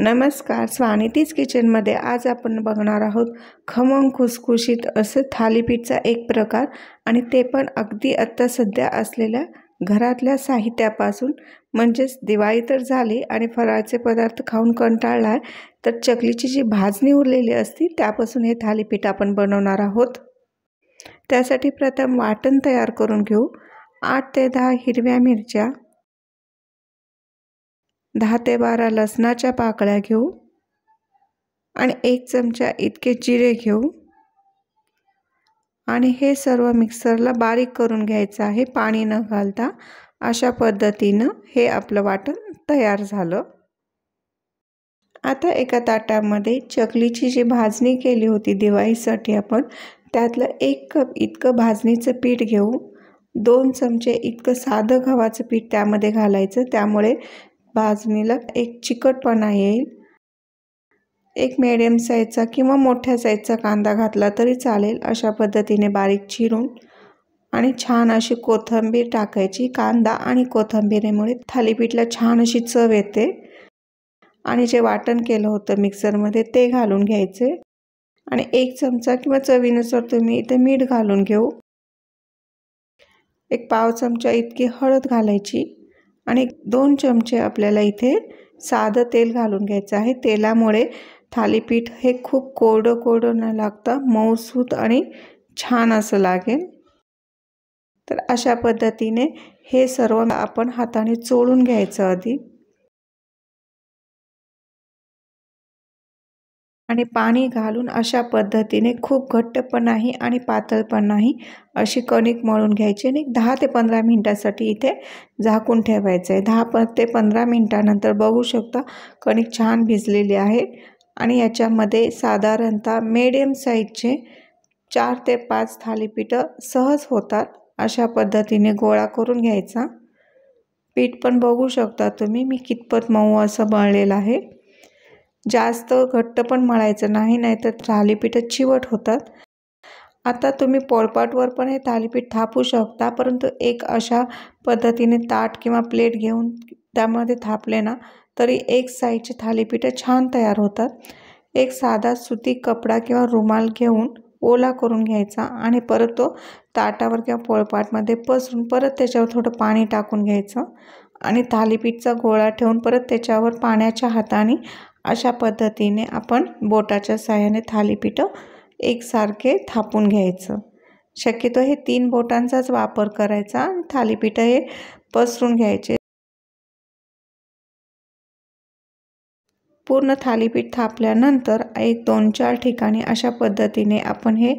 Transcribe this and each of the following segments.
नमस्कार स्वानितीज किचनमध्ये आज आपण बघणार आहोत खमंग खुसखुशीत असं थालीपीठचा एक प्रकार आणि ते पण अगदी आत्ता सध्या असलेल्या घरातल्या साहित्यापासून म्हणजेच दिवाळी तर झाली आणि फराळचे पदार्थ खाऊन कंटाळला तर चकलीची जी भाजणी उरलेली असती त्यापासून हे थालीपीठ आपण बनवणार आहोत त्यासाठी प्रथम वाटण तयार करून घेऊ आठ ते दहा हिरव्या मिरच्या दहा ते बारा लसणाच्या पाकळ्या घेऊ आणि एक चमचा इतके जिरे घेऊ आणि हे सर्व मिक्सरला बारीक करून घ्यायचं आहे पाणी न घालता अशा पद्धतीनं हे आपलं वाटण तयार झालं आता एका ताटामध्ये चकलीची जी भाजणी केली होती दिवाळीसाठी आपण त्यातलं एक कप इतकं भाजणीचं पीठ घेऊ दोन चमचे इतकं साधं गव्हाचं पीठ त्यामध्ये घालायचं त्यामुळे भाजणीला एक चिकटपणा येईल एक मीडियम साईजचा किंवा मोठ्या साईजचा कांदा घातला तरी चालेल अशा पद्धतीने बारीक चिरून आणि छान अशी कोथंबीर टाकायची कांदा आणि कोथंबीरीमुळे थालीपीठला छान अशी चव येते आणि जे वाटण केलं होतं मिक्सरमध्ये ते घालून घ्यायचे आणि एक चमचा किंवा चवीनुसार तुम्ही इथे मीठ घालून घेऊ एक पाव चमचा इतकी हळद घालायची आणि दोन चमचे आपल्याला इथे साधं तेल घालून घ्यायचं आहे तेलामुळे थालीपीठ हे खूप कोरडं कोरडं न लागतं मऊसूत आणि छान असं लागेल तर अशा पद्धतीने हे सर्व आपण हाताने चोळून घ्यायचं आधी आणि पाणी घालून अशा पद्धतीने खूप घट्ट पण नाही आणि पातळ पण नाही अशी कणिक मळून घ्यायची आणि दहा ते पंधरा मिनटासाठी इथे झाकून ठेवायचं आहे दहा प ते पंधरा मिनटानंतर बघू शकता कणिक छान भिजलेली आहे आणि याच्यामध्ये साधारणतः मीडियम साईजचे चार ते पाच थालीपीठं सहज होतात अशा पद्धतीने गोळा करून घ्यायचा पीठ पण बघू शकता तुम्ही मी कितपत मऊ असं बळलेलं आहे जास्त घट्ट पण मळायचं नाही नाहीतर थालीपीठं चिवट होतात आता तुम्ही पोळपाटवर पण हे थालीपीठ थापू शकता परंतु एक अशा पद्धतीने ताट किंवा प्लेट घेऊन त्यामध्ये थापले ना तरी एक साईजचे थालीपीठं छान तयार होतात एक साधा सुती कपडा किंवा रुमाल घेऊन ओला करून घ्यायचा आणि परत तो ताटावर किंवा पोळपाटमध्ये पसरून परत त्याच्यावर थोडं पाणी टाकून घ्यायचं आणि थालीपीठचा गोळा ठेवून परत त्याच्यावर पाण्याच्या हाताने अशा पद्धतीने आपण बोटाच्या साह्याने थालीपीठं एकसारखे थापून घ्यायचं शक्यतो हे तीन बोटांचाच वापर करायचा आणि थालीपीठं हे पसरून घ्यायचे पूर्ण थालीपीठ थापल्यानंतर एक दोन चार ठिकाणी अशा पद्धतीने आपण हे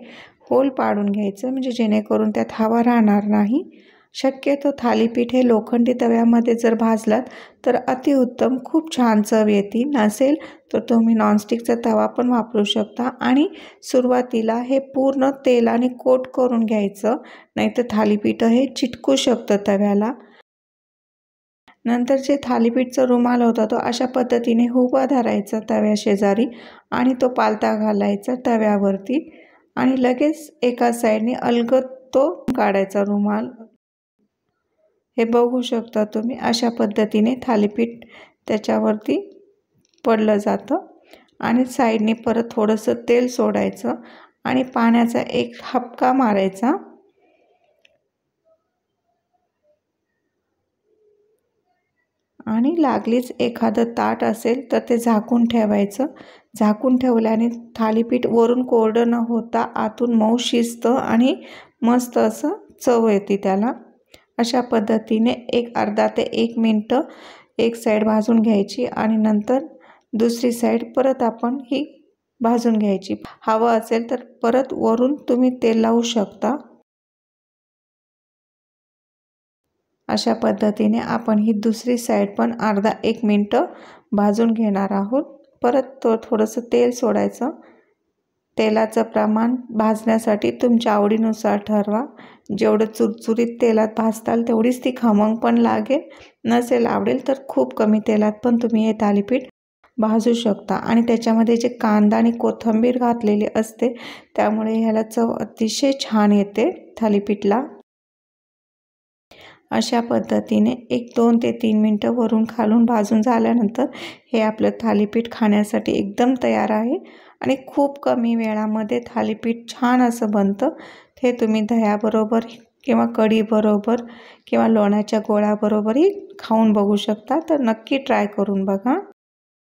होल पाडून घ्यायचं म्हणजे जेणेकरून त्यात हवा राहणार नाही शक्यतो थालीपीठ हे लोखंडी तव्यामध्ये जर भाजलात तर अतिउत्तम खूप छान चव येते नसेल तर तुम्ही नॉनस्टिकचा तवा पण वापरू शकता आणि सुरुवातीला हे पूर्ण तेलाने कोट करून घ्यायचं नाहीतर थालीपीठ हे चिटकू शकतं तव्याला नंतर जे थालीपीठचा रुमाल होता तो अशा पद्धतीने हुबा धरायचा तव्या शेजारी आणि तो पालता घालायचा तव्यावरती आणि लगेच एका साईडने अलगद तो काढायचा रुमाल हे बघू शकता तुम्ही अशा पद्धतीने थालीपीठ त्याच्यावरती पडलं जातं आणि साईडने परत थोडंसं तेल सोडायचं आणि पाण्याचा एक हपका मारायचा आणि लागलीच एखादं ताट असेल तर ते झाकून ठेवायचं झाकून ठेवल्याने थालीपीठ वरून कोरडं न होता आतून मऊ शिजतं आणि मस्त असं चव येते त्याला अशा पद्धतीने एक अर्धा ते एक मिनटं एक साईड भाजून घ्यायची आणि नंतर दुसरी साईड परत आपण ही भाजून घ्यायची हवं असेल तर परत वरून तुम्ही तेल लावू शकता अशा पद्धतीने आपण ही दुसरी साईड पण अर्धा एक मिनटं भाजून घेणार आहोत परत तो थोडंसं तेल सोडायचं तेलाचं प्रमाण भाजण्यासाठी तुमच्या आवडीनुसार ठरवा जेवढं चुरचुरीत तेलात भाजताल तेवढीच ती खमंग पण लागेल नसेल आवडेल तर खूप कमी तेलात पण तुम्ही हे थालीपीठ भाजू शकता आणि त्याच्यामध्ये जे कांदा आणि कोथंबीर घातलेली असते त्यामुळे ह्याला चव अतिशय छान येते थालीपीठला अशा पद्धतीने एक दोन ते तीन मिनटं वरून खालून भाजून झाल्यानंतर हे आपलं थालीपीठ खाण्यासाठी एकदम तयार आहे आणि खूप कमी वेळामध्ये थालीपीठ छान असं बनतं ते तुम्ही दह्याबरोबर किंवा कढीबरोबर किंवा लोण्याच्या गोळाबरोबरही खाऊन बघू शकता तर नक्की ट्राय करून बघा